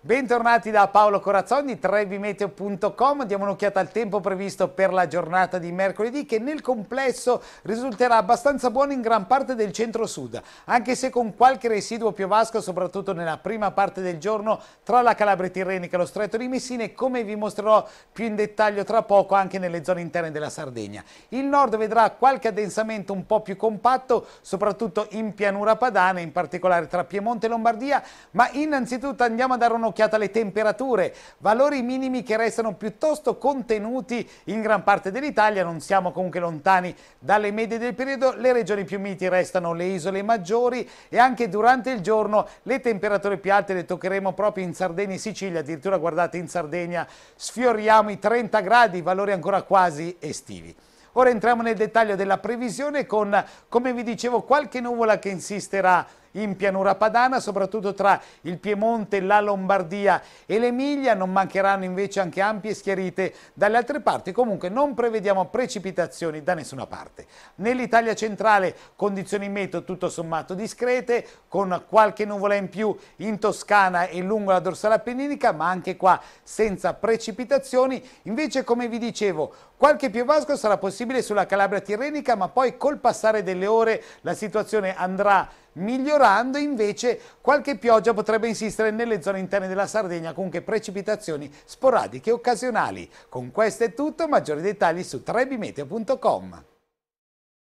Bentornati da Paolo Corazzoni, trevimeteo.com, diamo un'occhiata al tempo previsto per la giornata di mercoledì che nel complesso risulterà abbastanza buono in gran parte del centro-sud, anche se con qualche residuo piovasco soprattutto nella prima parte del giorno tra la Calabria Tirrenica e lo Stretto di Messina e come vi mostrerò più in dettaglio tra poco anche nelle zone interne della Sardegna. Il nord vedrà qualche addensamento un po' più compatto, soprattutto in pianura padana, in particolare tra Piemonte e Lombardia, ma innanzitutto andiamo a dare un'occhiata un'occhiata alle temperature, valori minimi che restano piuttosto contenuti in gran parte dell'Italia, non siamo comunque lontani dalle medie del periodo, le regioni più miti restano le isole maggiori e anche durante il giorno le temperature più alte le toccheremo proprio in Sardegna e Sicilia, addirittura guardate in Sardegna sfioriamo i 30 gradi, valori ancora quasi estivi. Ora entriamo nel dettaglio della previsione con, come vi dicevo, qualche nuvola che insisterà in pianura padana, soprattutto tra il Piemonte, la Lombardia e l'Emilia, non mancheranno invece anche ampie schiarite dalle altre parti, comunque non prevediamo precipitazioni da nessuna parte. Nell'Italia centrale condizioni in meteo tutto sommato discrete, con qualche nuvola in più in Toscana e lungo la dorsale appenninica, ma anche qua senza precipitazioni, invece come vi dicevo qualche piovasco sarà possibile sulla Calabria Tirrenica, ma poi col passare delle ore la situazione andrà migliorando invece qualche pioggia potrebbe insistere nelle zone interne della Sardegna con precipitazioni sporadiche e occasionali. Con questo è tutto, maggiori dettagli su trebimeteo.com.